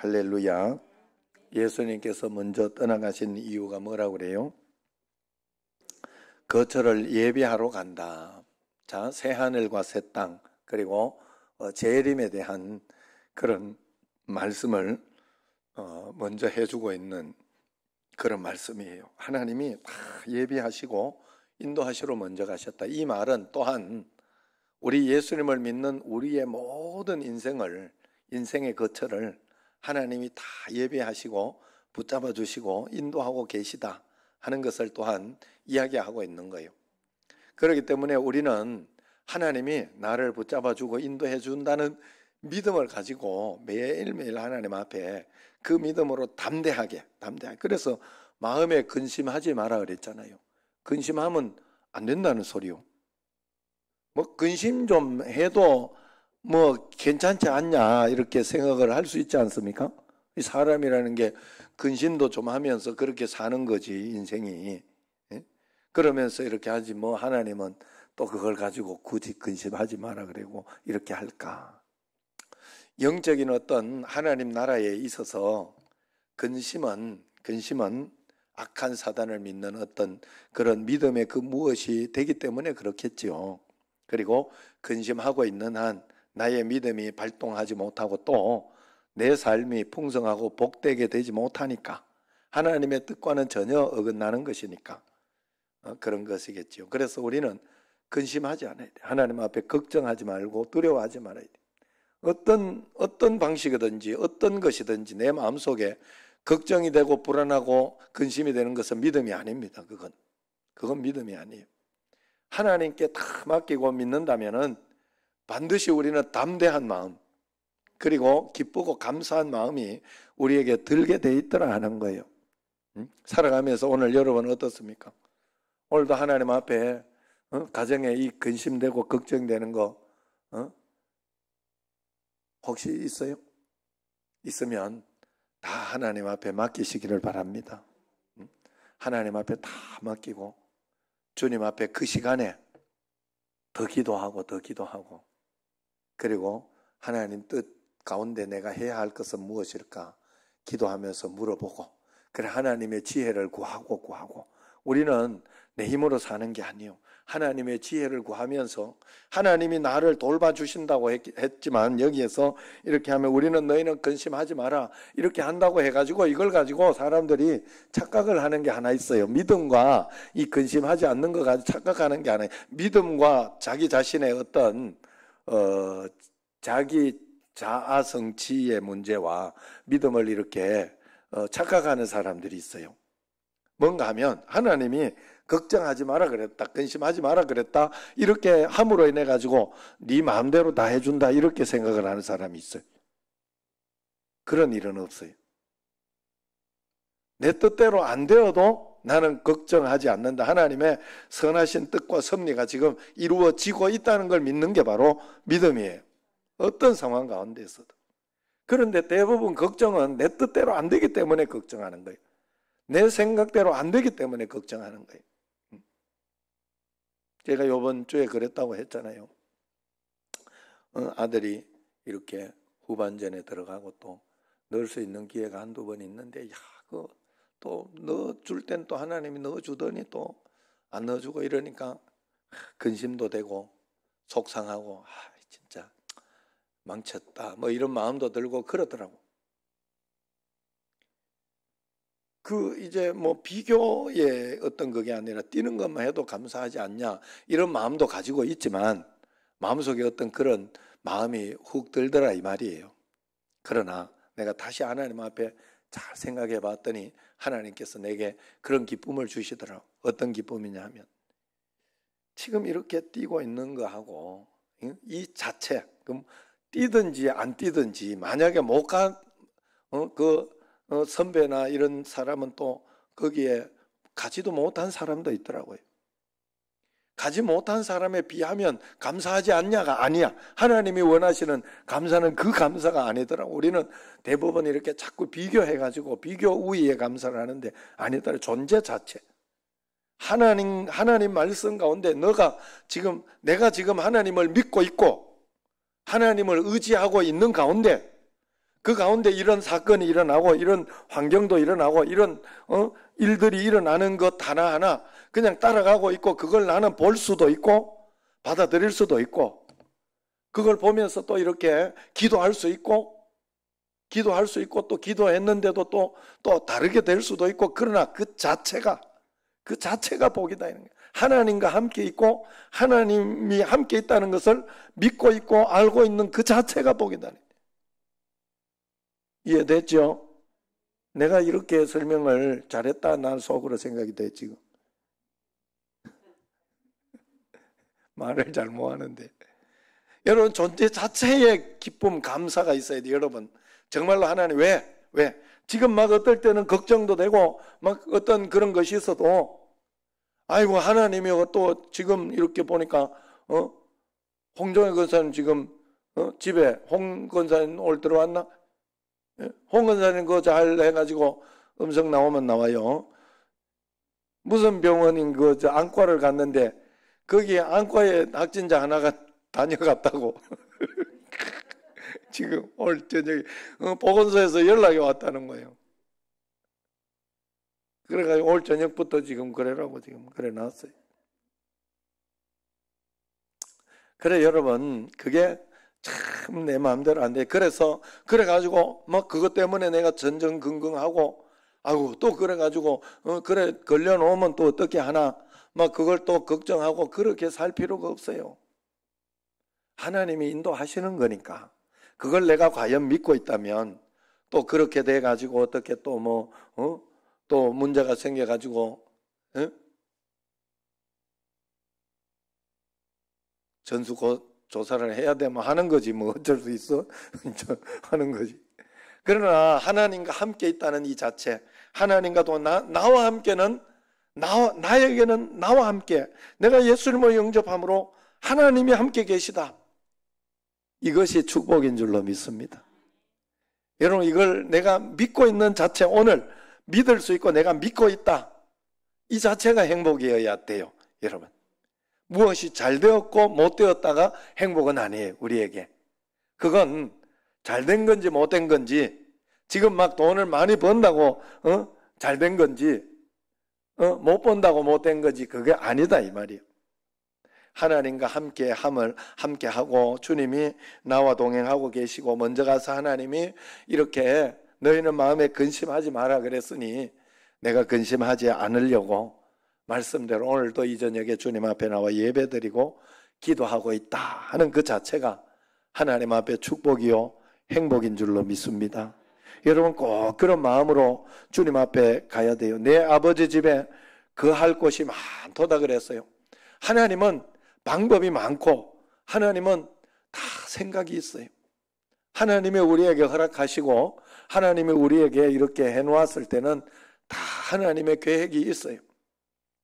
할렐루야. 예수님께서 먼저 떠나가신 이유가 뭐라고 그래요? 거처를 그 예비하러 간다. 자, 새 하늘과 새 땅, 그리고 어, 재림에 대한 그런 말씀을 어, 먼저 해주고 있는 그런 말씀이에요. 하나님이 예비하시고 인도하시러 먼저 가셨다. 이 말은 또한 우리 예수님을 믿는 우리의 모든 인생을 인생의 거처를 하나님이 다 예배하시고 붙잡아 주시고 인도하고 계시다 하는 것을 또한 이야기하고 있는 거예요. 그렇기 때문에 우리는 하나님이 나를 붙잡아 주고 인도해 준다는 믿음을 가지고 매일매일 하나님 앞에 그 믿음으로 담대하게, 담대하게. 그래서 마음에 근심하지 마라 그랬잖아요. 근심하면 안 된다는 소리요. 뭐 근심 좀 해도 뭐 괜찮지 않냐 이렇게 생각을 할 수 있지 않습니까? 이 사람이라는 게 근심도 좀 하면서 그렇게 사는 거지 인생이 예? 그러면서 이렇게 하지 뭐 하나님은 또 그걸 가지고 굳이 근심하지 마라 그리고 이렇게 할까 영적인 어떤 하나님 나라에 있어서 근심은 근심은 악한 사단을 믿는 어떤 그런 믿음의 그 무엇이 되기 때문에 그렇겠지요. 그리고 근심하고 있는 한 나의 믿음이 발동하지 못하고 또 내 삶이 풍성하고 복되게 되지 못하니까 하나님의 뜻과는 전혀 어긋나는 것이니까 어, 그런 것이겠지요. 그래서 우리는 근심하지 않아야 돼. 하나님 앞에 걱정하지 말고 두려워하지 말아야 돼. 어떤 어떤 방식이든지 어떤 것이든지 내 마음 속에 걱정이 되고 불안하고 근심이 되는 것은 믿음이 아닙니다. 그건 그건 믿음이 아니에요. 하나님께 다 맡기고 믿는다면은 반드시 우리는 담대한 마음, 그리고 기쁘고 감사한 마음이 우리에게 들게 돼 있더라 하는 거예요. 살아가면서 오늘 여러분 어떻습니까? 오늘도 하나님 앞에 어? 가정에 이 근심되고 걱정되는 거 어? 혹시 있어요? 있으면 다 하나님 앞에 맡기시기를 바랍니다. 하나님 앞에 다 맡기고 주님 앞에 그 시간에 더 기도하고 더 기도하고 그리고 하나님 뜻 가운데 내가 해야 할 것은 무엇일까 기도하면서 물어보고 그래 하나님의 지혜를 구하고 구하고 우리는 내 힘으로 사는 게 아니요 하나님의 지혜를 구하면서 하나님이 나를 돌봐주신다고 했지만 여기에서 이렇게 하면 우리는 너희는 근심하지 마라 이렇게 한다고 해가지고 이걸 가지고 사람들이 착각을 하는 게 하나 있어요 믿음과 이 근심하지 않는 것 가지고 착각하는 게 하나 믿음과 자기 자신의 어떤 어, 자기 자아 성취의 문제와 믿음을 이렇게 어, 착각하는 사람들이 있어요. 뭔가 하면 하나님이 걱정하지 마라 그랬다, 근심하지 마라 그랬다 이렇게 함으로 인해 가지고 네 마음대로 다 해준다 이렇게 생각을 하는 사람이 있어요. 그런 일은 없어요. 내 뜻대로 안 되어도 나는 걱정하지 않는다. 하나님의 선하신 뜻과 섭리가 지금 이루어지고 있다는 걸 믿는 게 바로 믿음이에요. 어떤 상황 가운데서도. 그런데 대부분 걱정은 내 뜻대로 안 되기 때문에 걱정하는 거예요. 내 생각대로 안 되기 때문에 걱정하는 거예요. 제가 요번 주에 그랬다고 했잖아요. 어, 아들이 이렇게 후반전에 들어가고 또 넣을 수 있는 기회가 한두 번 있는데, 야, 그또 넣어줄 땐 또 하나님이 넣어주더니 또 안 넣어주고 이러니까 근심도 되고 속상하고 아 진짜 망쳤다 뭐 이런 마음도 들고 그러더라고. 그 이제 뭐 비교의 어떤 그게 아니라 뛰는 것만 해도 감사하지 않냐 이런 마음도 가지고 있지만 마음속에 어떤 그런 마음이 훅 들더라 이 말이에요. 그러나 내가 다시 하나님 앞에 잘 생각해 봤더니 하나님께서 내게 그런 기쁨을 주시더라 어떤 기쁨이냐 하면 지금 이렇게 뛰고 있는 거하고 이 자체 그럼 뛰든지 안 뛰든지 만약에 못 간, 어, 그 어, 선배나 이런 사람은 또 거기에 가지도 못한 사람도 있더라고요. 가지 못한 사람에 비하면 감사하지 않냐가 아니야. 하나님이 원하시는 감사는 그 감사가 아니더라 우리는 대부분 이렇게 자꾸 비교해가지고 비교 우위에 감사를 하는데 아니더라. 존재 자체. 하나님, 하나님 말씀 가운데 너가 지금, 내가 지금 하나님을 믿고 있고 하나님을 의지하고 있는 가운데 그 가운데 이런 사건이 일어나고 이런 환경도 일어나고 이런 어? 일들이 일어나는 것 하나하나 그냥 따라가고 있고 그걸 나는 볼 수도 있고 받아들일 수도 있고 그걸 보면서 또 이렇게 기도할 수 있고 기도할 수 있고 또 기도했는데도 또, 또 다르게 될 수도 있고 그러나 그 자체가 그 자체가 복이다 이런 거예요. 하나님과 함께 있고 하나님이 함께 있다는 것을 믿고 있고 알고 있는 그 자체가 복이다. 이해됐죠? 내가 이렇게 설명을 잘했다 난 속으로 생각이 돼 지금. 말을 잘 못하는데. 여러분 존재 자체에 기쁨, 감사가 있어야 돼 여러분 정말로 하나님 왜? 왜? 지금 막 어떨 때는 걱정도 되고 막 어떤 그런 것이 있어도 아이고 하나님이 또 지금 이렇게 보니까 어? 홍종희 권사님 지금 어? 집에 홍 권사님 올 들어왔나? 홍건사님 그거 잘 해가지고 음성 나오면 나와요. 무슨 병원인 그 안과를 갔는데 거기에 안과에 낙진자 하나가 다녀갔다고. 지금 올 저녁에 어, 보건소에서 연락이 왔다는 거예요. 그래가지고 오 저녁부터 지금 그래라고 지금 그래 놨어요. 그래 여러분 그게 참내 마음대로 안 돼. 그래서 그래 가지고 뭐 그것 때문에 내가 전전긍긍하고 아이고 또 그래 가지고 어, 그래 걸려 놓으면 또 어떻게 하나 막 그걸 또 걱정하고 그렇게 살 필요가 없어요. 하나님이 인도하시는 거니까 그걸 내가 과연 믿고 있다면 또 그렇게 돼 가지고 어떻게 또 뭐또 어? 문제가 생겨 가지고 응? 어? 전수 고, 조사를 해야 되면 뭐 하는 거지 뭐 어쩔 수 있어 하는 거지. 그러나 하나님과 함께 있다는 이 자체, 하나님과도 나, 나와 함께는 나, 나에게는 나와 함께 내가 예수님을 영접함으로 하나님이 함께 계시다. 이것이 축복인 줄로 믿습니다. 여러분 이걸 내가 믿고 있는 자체 오늘 믿을 수 있고 내가 믿고 있다. 이 자체가 행복이어야 돼요, 여러분. 무엇이 잘 되었고 못 되었다가 행복은 아니에요, 우리에게. 그건 잘 된 건지 못 된 건지, 지금 막 돈을 많이 번다고, 어? 잘된 건지, 어? 못 번다고 못 된 거지, 그게 아니다, 이 말이에요. 하나님과 함께 함을 함께 하고 주님이 나와 동행하고 계시고 먼저 가서 하나님이 이렇게 너희는 마음에 근심하지 마라 그랬으니 내가 근심하지 않으려고 말씀대로 오늘도 이 저녁에 주님 앞에 나와 예배드리고 기도하고 있다 하는 그 자체가 하나님 앞에 축복이요 행복인 줄로 믿습니다. 여러분 꼭 그런 마음으로 주님 앞에 가야 돼요. 내 아버지 집에 그 할 곳이 많도다 그랬어요. 하나님은 방법이 많고 하나님은 다 생각이 있어요. 하나님이 우리에게 허락하시고 하나님이 우리에게 이렇게 해 놓았을 때는 다 하나님의 계획이 있어요.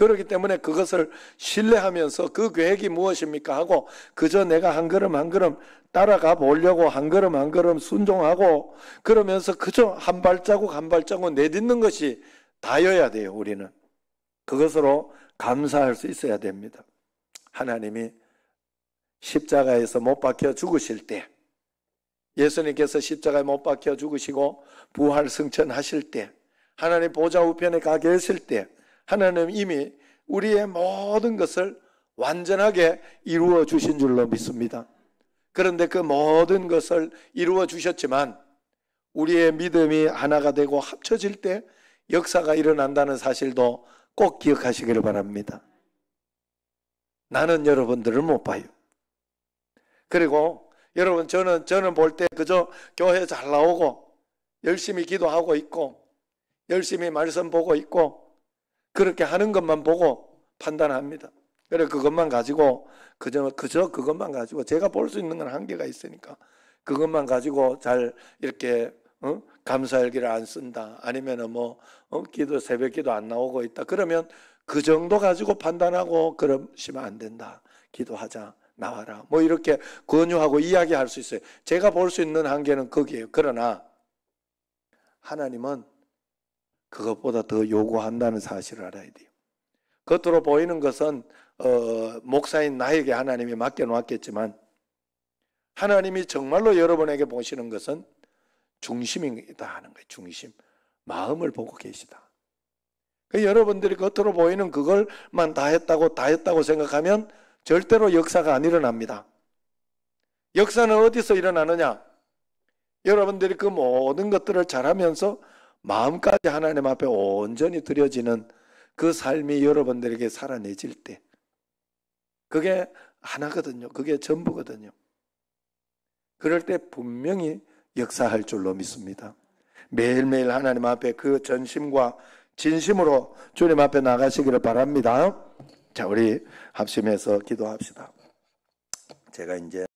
그렇기 때문에 그것을 신뢰하면서 그 계획이 무엇입니까 하고 그저 내가 한 걸음 한 걸음 따라가 보려고 한 걸음 한 걸음 순종하고 그러면서 그저 한 발자국 한 발자국 내딛는 것이 다여야 돼요 우리는 그것으로 감사할 수 있어야 됩니다 하나님이 십자가에서 못 박혀 죽으실 때 예수님께서 십자가에 못 박혀 죽으시고 부활 승천하실 때 하나님 보좌 우편에 가 계실 때 하나님 이미 우리의 모든 것을 완전하게 이루어 주신 줄로 믿습니다. 그런데 그 모든 것을 이루어 주셨지만 우리의 믿음이 하나가 되고 합쳐질 때 역사가 일어난다는 사실도 꼭 기억하시기를 바랍니다. 나는 여러분들을 못 봐요. 그리고 여러분 저는 저는 볼 때 그저 교회 잘 나오고 열심히 기도하고 있고 열심히 말씀 보고 있고 그렇게 하는 것만 보고 판단합니다. 그래 그것만 가지고 그저 그저 그것만 가지고 제가 볼 수 있는 건 한계가 있으니까 그것만 가지고 잘 이렇게 어? 감사일기를 안 쓴다 아니면은 뭐 어? 기도 새벽기도 안 나오고 있다 그러면 그 정도 가지고 판단하고 그러시면 안 된다 기도하자 나와라 뭐 이렇게 권유하고 이야기할 수 있어요 제가 볼 수 있는 한계는 거기에요 그러나 하나님은 그것보다 더 요구한다는 사실을 알아야 돼요. 겉으로 보이는 것은 어, 목사인 나에게 하나님이 맡겨놓았겠지만 하나님이 정말로 여러분에게 보시는 것은 중심이다 하는 거예요. 중심. 마음을 보고 계시다. 그 여러분들이 겉으로 보이는 그걸만 다 했다고 다 했다고 생각하면 절대로 역사가 안 일어납니다. 역사는 어디서 일어나느냐? 여러분들이 그 모든 것들을 잘하면서 마음까지 하나님 앞에 온전히 드려지는 그 삶이 여러분들에게 살아내질 때 그게 하나거든요. 그게 전부거든요. 그럴 때 분명히 역사할 줄로 믿습니다. 매일매일 하나님 앞에 그 전심과 진심으로 주님 앞에 나가시기를 바랍니다. 자, 우리 합심해서 기도합시다. 제가 이제